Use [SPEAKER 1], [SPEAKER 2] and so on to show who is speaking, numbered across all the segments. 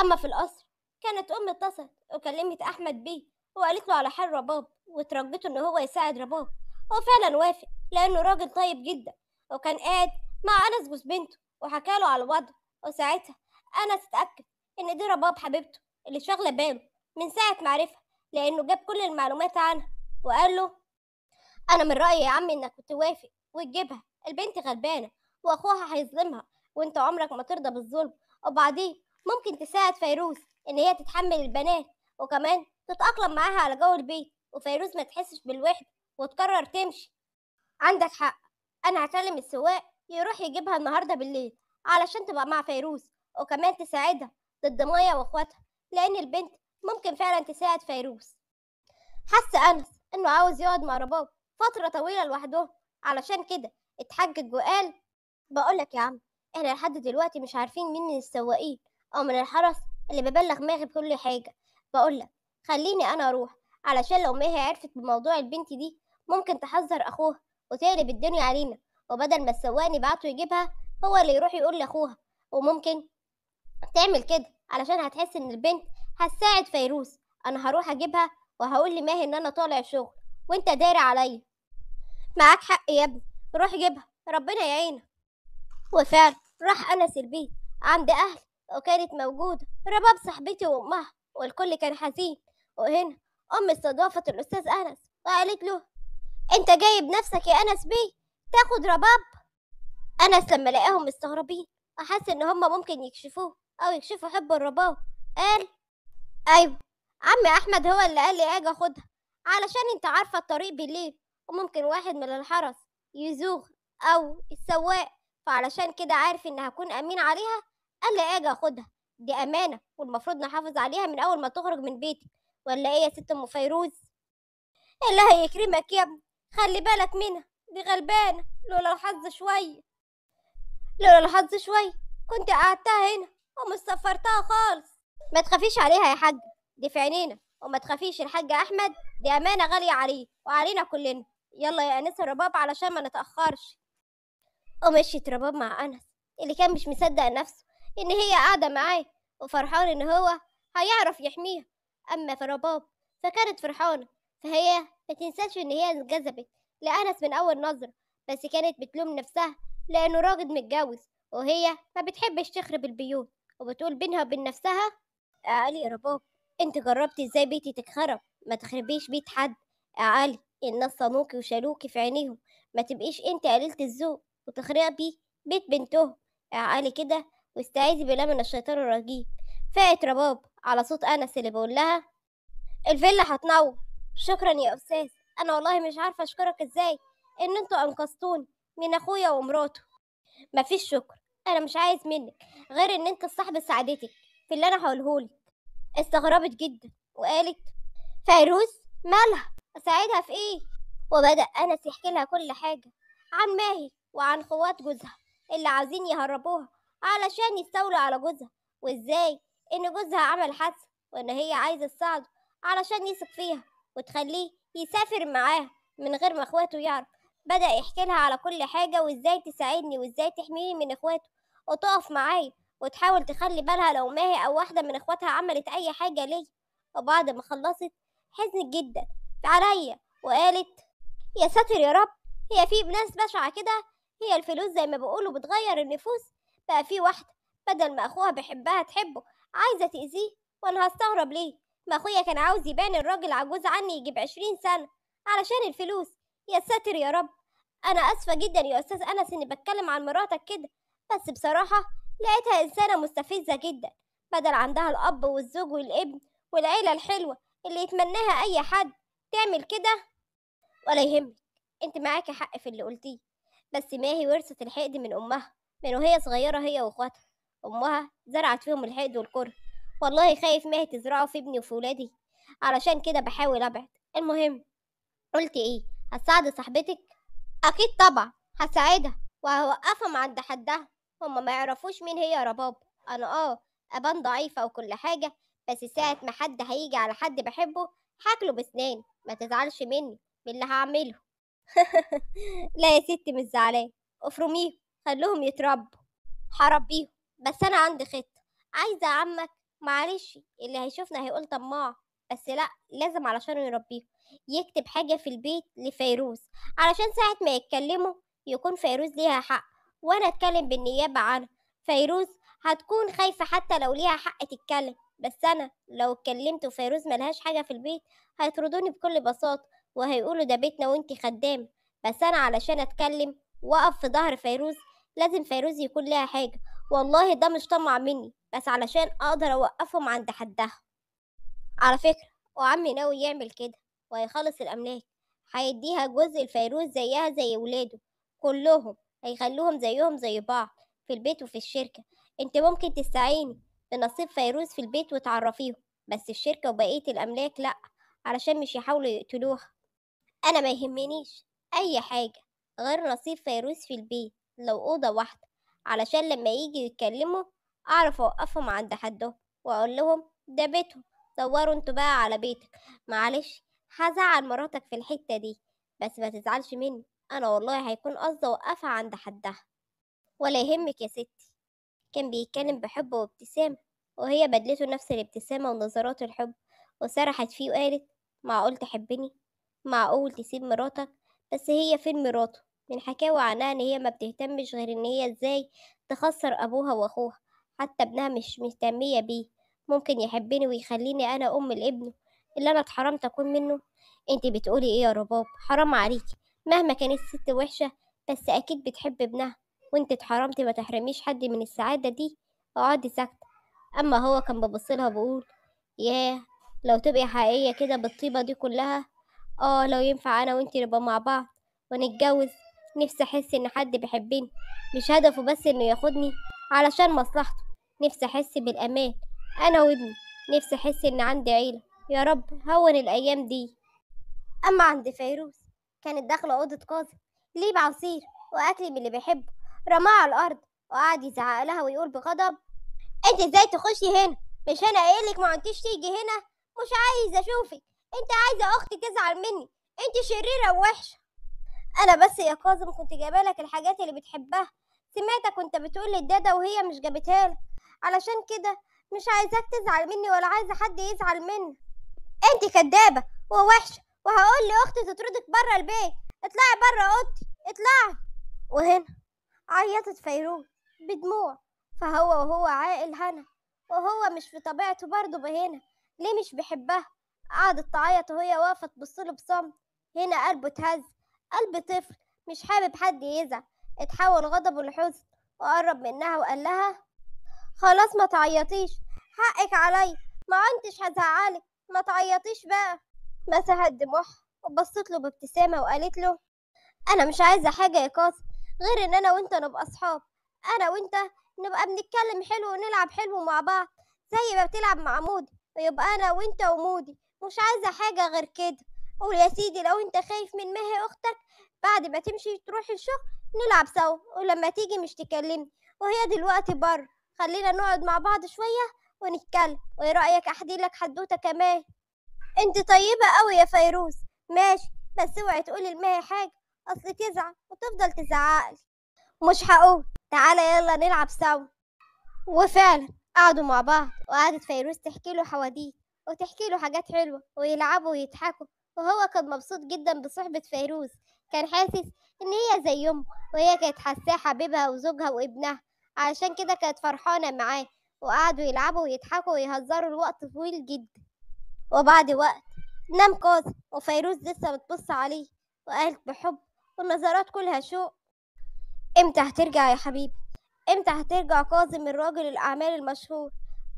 [SPEAKER 1] أما في القصر كانت أمي اتصلت وكلمت أحمد بيه وقالت له على حال رباب وترجته إن هو يساعد رباب وفعلا وافق لأنه راجل طيب جدا وكان قاعد مع أنس جوز بنته وحكى على الوضع وساعتها أنس اتأكد إن دي رباب حبيبته اللي شاغلة باله من ساعة معرفها لأنه جاب كل المعلومات عنها وقال له أنا من رأيي يا عمي إنك توافق وتجيبها البنت غلبانة وأخوها هيظلمها وأنت عمرك ما ترضى بالظلم وبعدين ممكن تساعد فيروز إن هي تتحمل البنات وكمان تتأقلم معاها على جو البيت وفيروز ما تحسش بالوحدة وتقرر تمشي عندك حق أنا هكلم السواق يروح يجيبها النهاردة بالليل علشان تبقى مع فيروز وكمان تساعدها ضد مايا واخواتها لأن البنت ممكن فعلا تساعد فيروز حس أنس إنه عاوز يقعد مع رباب فترة طويلة لوحدهم علشان كده اتحجج وقال بقولك يا عم احنا لحد دلوقتي مش عارفين مين السواقين أو من الحرس اللي ببلغ ماغي بكل حاجة بقولك خليني أنا أروح علشان لو ماهي عرفت بموضوع البنت دي ممكن تحذر أخوها وتقلب الدنيا علينا وبدل ما السواق يبعته يجيبها هو اللي يروح يقول لأخوها وممكن تعمل كده علشان هتحس إن البنت هتساعد فيروز أنا هروح أجيبها وهقول لماهي إن أنا طالع شغل وأنت داري عليا معاك حق يا ابني روح جيبها ربنا يعينك وفعلا راح أنس البيت عند أهل وكانت موجودة رباب صاحبتي وأمها والكل كان حزين وهنا أمي استضافت الأستاذ أنس وقالت له أنت جايب نفسك يا أنس بيه تاخد رباب أنس لما لقاهم مستغربين وحس إن هما ممكن يكشفوه أو يكشفوا حب الرباب قال أيوة عمي أحمد هو اللي قال لي أجي أخدها علشان أنت عارفة الطريق بالليل وممكن واحد من الحرس يزوغ أو السواق فعلشان كده عارف إن هكون أمين عليها انا اجي اخدها دي امانه والمفروض نحافظ عليها من اول ما تخرج من بيتي ولا ايه يا ست ام فيروز الله هيكرمك يا ابني خلي بالك منها دي غلبانه لولا الحظ شويه لولا الحظ شويه كنت قعدتها هنا ومش سفرتها خالص ما تخافيش عليها يا حاج دي في عينينا وما تخافيش الحاج احمد دي امانه غاليه عليه وعلينا كلنا يلا يا انسه رباب علشان ما نتاخرش ومشيت رباب مع انس اللي كان مش مصدق نفسه إن هي قاعدة معاه وفرحان إن هو هيعرف يحميها أما فرباب فكانت فرحانة فهي متنساش إن هي انجذبت لأنس من أول نظرة بس كانت بتلوم نفسها لأنه راجل متجوز وهي ما بتحبش تخرب البيوت وبتقول بينها وبين نفسها علي يا رباب انت جربتي ازاي بيتي تتخرب ما تخربيش بيت حد علي الناس صنوكي وشالوكي في عينيهم ما تبقيش انت قليلة الذوق وتخربي بيت بنتهم علي كده واستعيذي بالله من الشيطان الرجيم فقت رباب على صوت أنس اللي بقول لها الفيلا هتنور شكرا يا أستاذ أنا والله مش عارفة أشكرك إزاي إن أنتوا أنقذتوني من أخويا ومراته مفيش شكر أنا مش عايز منك غير إن أنت صاحب سعادتك في اللي أنا هقولهولك استغربت جدا وقالت فيروز مالها أساعدها في إيه وبدأ أنس يحكي لها كل حاجة عن ماهي وعن خوات جوزها اللي عايزين يهربوها علشان يستولوا على جوزها وازاي ان جوزها عمل حادثة وان هي عايزة تساعده علشان يثق فيها وتخليه يسافر معاها من غير ما اخواته يعرف بدأ يحكي لها على كل حاجة وازاي تساعدني وازاي تحميني من اخواته وتقف معايا وتحاول تخلي بالها لو ماهي او واحدة من اخواتها عملت اي حاجة ليا وبعد ما خلصت حزنت جدا عليا وقالت يا ساتر يا رب هي في ناس بشعة كده هي الفلوس زي ما بيقولوا بتغير النفوس بقى في واحدة بدل ما أخوها بيحبها تحبه عايزة تأذيه وأنا هستغرب ليه ما أخويا كان عاوز يبان الراجل عجوز عني يجيب عشرين سنة علشان الفلوس يا ساتر يا رب أنا آسفة جدا يا أستاذ أنس إني بتكلم عن مراتك كده بس بصراحة لقيتها إنسانة مستفزة جدا بدل عندها الأب والزوج والابن والعيلة الحلوة اللي يتمناها أي حد تعمل كده ولا يهمك انت معاكي حق في اللي قلتيه بس ماهي ورثت الحقد من أمها من وهي صغيرة هي وإخواتها أمها زرعت فيهم الحقد والكره والله خايف ما تزرعه في ابني وفي ولادي علشان كده بحاول أبعد المهم قلت إيه هتساعد صاحبتك أكيد طبعا هساعدها وهوقفهم عند حدها هما ما يعرفوش مين هي يا رباب أنا آه أبان ضعيفة وكل حاجة بس ساعة ما حد هيجي على حد بحبه هاكله بسنان ما تزعلش مني من اللي هعمله لا يا ستي مش زعلان افرميه خلوهم يتربوا هربيهم بس انا عندي خطه عايزه عمك معلش اللي هيشوفنا هيقول طماع بس لا لازم علشان يربيهم يكتب حاجه في البيت لفيروز علشان ساعه ما يتكلموا يكون فيروز ليها حق وانا اتكلم بالنيابه عنها فيروز هتكون خايفه حتى لو ليها حق تتكلم بس انا لو اتكلمت وفيروز ملهاش حاجه في البيت هيطردوني بكل بساطه وهيقولوا ده بيتنا وانتي خدامه بس انا علشان اتكلم واقف في ظهر فيروز لازم فيروز يكون ليها حاجة والله ده مش طمع مني بس علشان أقدر أوقفهم عند حدها على فكرة وعمي ناوي يعمل كده وهيخلص الأملاك هيديها جزء لفيروز زيها زي ولاده كلهم هيخلوهم زيهم زي بعض في البيت وفي الشركة انت ممكن تستعيني بنصيب فيروز في البيت وتعرفيهم بس الشركة وبقية الأملاك لأ علشان مش يحاولوا يقتلوها أنا ما يهمنيش أي حاجة غير نصيب فيروز في البيت لو أوضة واحدة علشان لما يجي يتكلموا أعرف أوقفهم عند حدهم وأقول لهم ده بيتهم دوروا انتوا بقى على بيتك معلش هزعل مراتك في الحتة دي بس ما تزعلش مني أنا والله هيكون قصدي أوقفها عند حدها ولا يهمك يا ستي كان بيتكلم بحب وابتسامة وهي بدلته نفس الابتسامة ونظرات الحب وسرحت فيه وقالت معقول تحبني معقول تسيب مراتك بس هي فين مراته من حكاوي عنها إن هي ما بتهتمش غير إن هي إزاي تخسر أبوها وأخوها حتى ابنها مش مهتمية بيه ممكن يحبني ويخليني أنا أم لابنه اللي أنا اتحرمت أكون منه أنت بتقولي إيه يا رباب حرام عليكي مهما كانت الست وحشة بس أكيد بتحب ابنها وأنت اتحرمت ما تحرميش حد من السعادة دي اقعدي ساكتة أما هو كان ببصلها بقول ياه لو تبقي حقيقية كده بالطيبة دي كلها اه لو ينفع أنا وأنت نبقى مع بعض ونتجوز نفسي أحس إن حد بيحبني مش هدفه بس إنه ياخدني علشان مصلحته نفسي أحس بالأمان أنا وابني نفسي أحس إن عندي عيلة يا رب هون الأيام دي أما عند فيروز كانت داخلة أوضة قاضي ليه بعصير وأكل من اللي بيحبه رماه على الأرض وقعد يزعق لها ويقول بغضب أنت إزاي تخشي هنا مش أنا قايلك ما عنديش تيجي هنا مش عايزة أشوفك أنت عايزة أختي تزعل مني أنت شريرة ووحشة انا بس يا كاظم كنت جايبه لك الحاجات اللي بتحبها سمعتك وانت بتقول للداده وهي مش جابتها لك علشان كده مش عايزاك تزعل مني ولا عايزه حد يزعل مني انت كدابه ووحشه وهقول لاختي تطردك بره البيت اطلعي بره اوضتي اطلعي وهنا عيطت فيروز بدموع فهو وهو عاقل هنا وهو مش في طبيعته برضه بهنا ليه مش بيحبها قعدت تعيط وهي واقفه تبصله بصمت هنا قلبه اتهز قلب طفل مش حابب حد يزعل اتحول غضبه لحزن وقرب منها وقال لها خلاص ما تعيطيش حقك عليا ما عنتش هزعلك ما تعيطيش بقى مسحت دموعها وبصت له بابتسامه وقالت له انا مش عايزه حاجه يا قاسم غير ان انا وانت نبقى اصحاب انا وانت نبقى بنتكلم حلو ونلعب حلو مع بعض زي ما بتلعب مع مودي ويبقى انا وانت ومودي مش عايزه حاجه غير كده ويا سيدي لو انت خايف من مها اختك بعد ما تمشي تروح الشغل نلعب سوا ولما تيجي مش تكلمني وهي دلوقتي بره خلينا نقعد مع بعض شوية ونتكلم وايه رأيك احدي لك حدوتة كمان انت طيبة قوي يا فيروز ماشي بس اوعي تقولي لماهي حاجة اصل تزعل وتفضل تزعقلي مش هقول تعالى يلا نلعب سوا وفعلا قعدوا مع بعض وقعدت فيروز تحكي له حواديت وتحكي له حاجات حلوة ويلعبوا ويضحكوا وهو كان مبسوط جدا بصحبة فيروز كان حاسس إن هي زي أمه وهي كانت حاساه حبيبها وزوجها وابنها علشان كده كانت فرحانة معاه وقعدوا يلعبوا ويضحكوا ويهزروا لوقت طويل جدا وبعد وقت نام كاظم وفيروز لسه بتبص عليه وقالت بحب والنظرات كلها شوق امتى هترجع يا حبيبي امتى هترجع كاظم الراجل الاعمال المشهور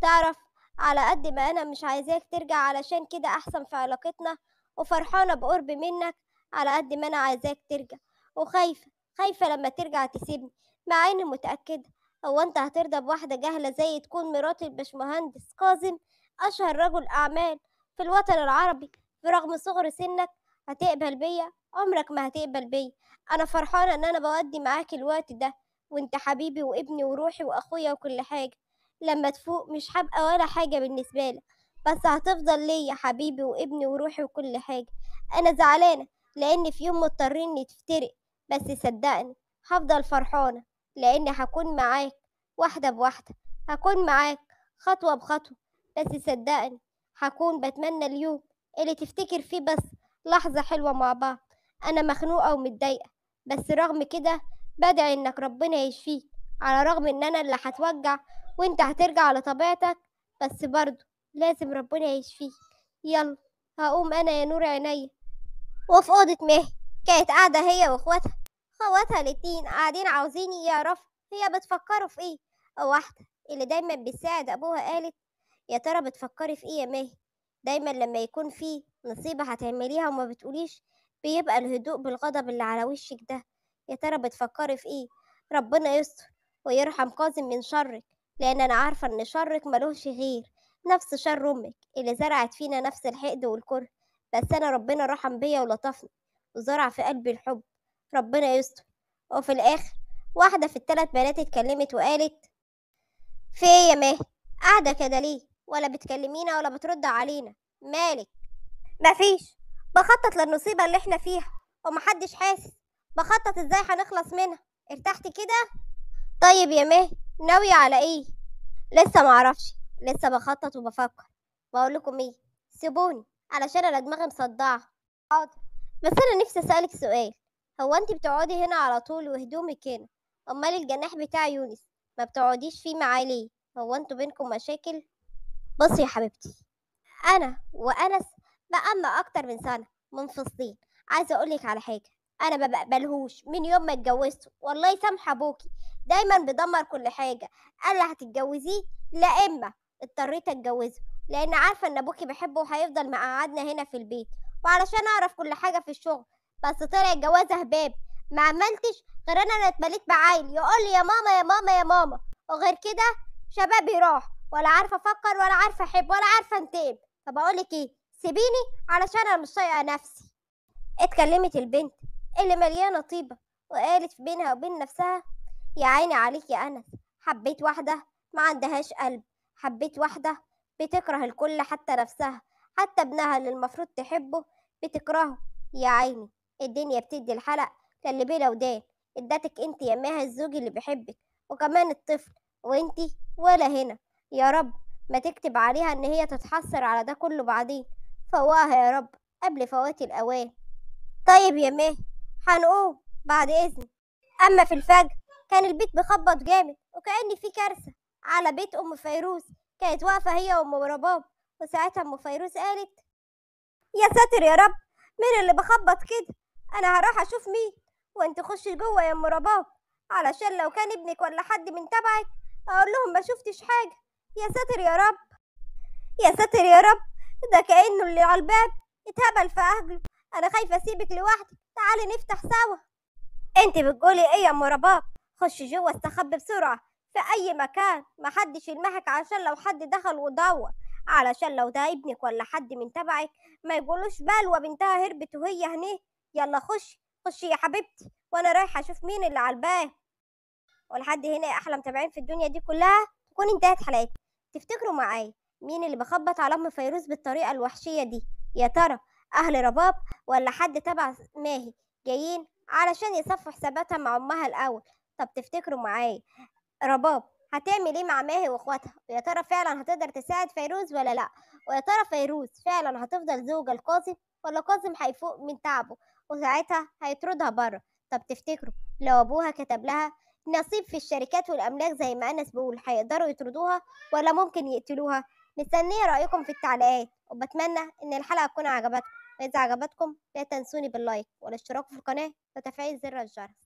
[SPEAKER 1] تعرف على قد ما انا مش عايزاك ترجع علشان كده احسن في علاقتنا وفرحانة بقرب منك على قد ما أنا عايزاك ترجع وخايفة خايفة لما ترجع تسيبني مع إني متأكدة هو أنت هترضى بواحدة جاهلة زي تكون مرات الباشمهندس كاظم أشهر رجل أعمال في الوطن العربي برغم صغر سنك هتقبل بيا عمرك ما هتقبل بيا أنا فرحانة إن أنا بودي معاك الوقت ده وأنت حبيبي وابني وروحي وأخويا وكل حاجة لما تفوق مش هبقى ولا حاجة بالنسبة لك بس هتفضل ليا حبيبي وابني وروحي وكل حاجة أنا زعلانة لأن في يوم مضطرين نتفترق بس صدقني هفضل فرحانة لأني هكون معاك واحدة بواحدة هكون معاك خطوة بخطوة بس صدقني هكون بتمنى اليوم اللي تفتكر فيه بس لحظة حلوة مع بعض أنا مخنوقة ومتضايقة بس رغم كده بدعي إنك ربنا يشفيك على رغم إن أنا اللي هتوجع وإنت هترجع لطبيعتك بس برضه لازم ربنا يشفيك يلا هقوم أنا يا نور عينيا وفي أوضة ماهي كانت قاعدة هي وإخواتها خواتها الاتنين قاعدين عاوزين يعرفوا هي بتفكروا في إيه واحدة اللي دايما بتساعد أبوها قالت يا ترى بتفكري في إيه يا ماهي دايما لما يكون في مصيبه هتعمليها وما بتقوليش بيبقى الهدوء بالغضب اللي على وشك ده يا ترى بتفكري في إيه ربنا يستر ويرحم كاظم من شرك لأن أنا عارفة إن شرك ملوش غير نفس شر أمك اللي زرعت فينا نفس الحقد والكره بس أنا ربنا رحم بيا ولطفني وزرع في قلبي الحب ربنا يستر وفي الآخر واحدة في التلات بنات اتكلمت وقالت في ايه يا ماهر قاعدة كده ليه ولا بتكلمينا ولا بترد علينا مالك مفيش بخطط للمصيبة اللي احنا فيها ومحدش حاسس بخطط ازاي هنخلص منها ارتحتي كده طيب يا ماهر ناوية على ايه لسه معرفش لسه بخطط وبفكر بقول لكم ايه سيبوني علشان انا دماغي مصدعه حاضر بس انا نفسي اسالك سؤال هو انت بتقعدي هنا على طول وهدومك هنا امال الجناح بتاع يونس ما بتقعديش فيه معاه ليه هو انتوا بينكم مشاكل بصي يا حبيبتي انا وانس بقالنا اكتر من سنه منفصلين عايزه اقولك على حاجه انا ما بقبلهوش من يوم ما اتجوزت والله سامحه ابوكي دايما بيدمر كل حاجه قال لي هتتجوزيه لا اما اضطريت اتجوزه لان عارفه ان ابوكي بيحبه وهيفضل مقعدنا هنا في البيت وعلشان اعرف كل حاجه في الشغل بس طلع الجوازه هباب ما عملتش غير انا انا اتمليت بعيل يقول لي يا ماما يا ماما يا ماما وغير كده شبابي راح ولا عارفه افكر ولا عارفه احب ولا عارفه انتقم فبقول لك ايه سيبيني علشان انا مش طايقه نفسي اتكلمت البنت اللي مليانه طيبه وقالت بينها وبين نفسها يا عيني عليك يا انس حبيت واحده ما عندهاش قلب حبيت واحدة بتكره الكل حتى نفسها حتى ابنها اللي المفروض تحبه بتكرهه يا عيني الدنيا بتدي الحلق للي بلا ودان ادتك انت يا ماها الزوج اللي بيحبك وكمان الطفل وانتي ولا هنا يا رب ما تكتب عليها ان هي تتحسر على ده كله بعدين فوقها يا رب قبل فوات الاوان طيب يا ماه هنقوم بعد اذنك اما في الفجر كان البيت بيخبط جامد وكأن في كارثه على بيت أم فيروز كانت واقفة هي وأم رباب وساعتها أم فيروز قالت يا ساتر يا رب مين اللي بخبط كده أنا هروح أشوف مين وأنت خشي جوه يا أم رباب علشان لو كان ابنك ولا حد من تبعك أقول لهم ما شفتش حاجة يا ساتر يا رب يا ساتر يا رب ده كأنه اللي على الباب اتهبل في أهله أنا خايفة أسيبك لوحدك تعالي نفتح سوا انت بتقولي ايه يا ام رباب خش جوه استخبي بسرعه في اي مكان محدش يلمحك عشان لو حد دخل ودور علشان لو ده ابنك ولا حد من تبعك ما يقولوش بلوى بنتها هربت وهي هنا يلا خش خش يا حبيبتي وانا رايحه اشوف مين اللي على الباب ولحد هنا احلى متابعين في الدنيا دي كلها تكون انتهت حلقتي تفتكروا معايا مين اللي بخبط على ام فيروز بالطريقه الوحشيه دي يا ترى اهل رباب ولا حد تبع ماهي جايين علشان يصفوا حساباتها مع امها الاول طب تفتكروا معايا رباب هتعمل ايه مع ماهي واخواتها ويا ترى فعلا هتقدر تساعد فيروز ولا لا ويا ترى فيروز فعلا هتفضل زوجة لقاسم ولا قاسم هيفوق من تعبه وساعتها هيطردها بره طب تفتكروا لو ابوها كتب لها نصيب في الشركات والاملاك زي ما انس بيقول هيقدروا يطردوها ولا ممكن يقتلوها مستنيه رايكم في التعليقات وبتمنى ان الحلقه تكون عجبتكم واذا عجبتكم لا تنسوني باللايك والاشتراك في القناه وتفعيل زر الجرس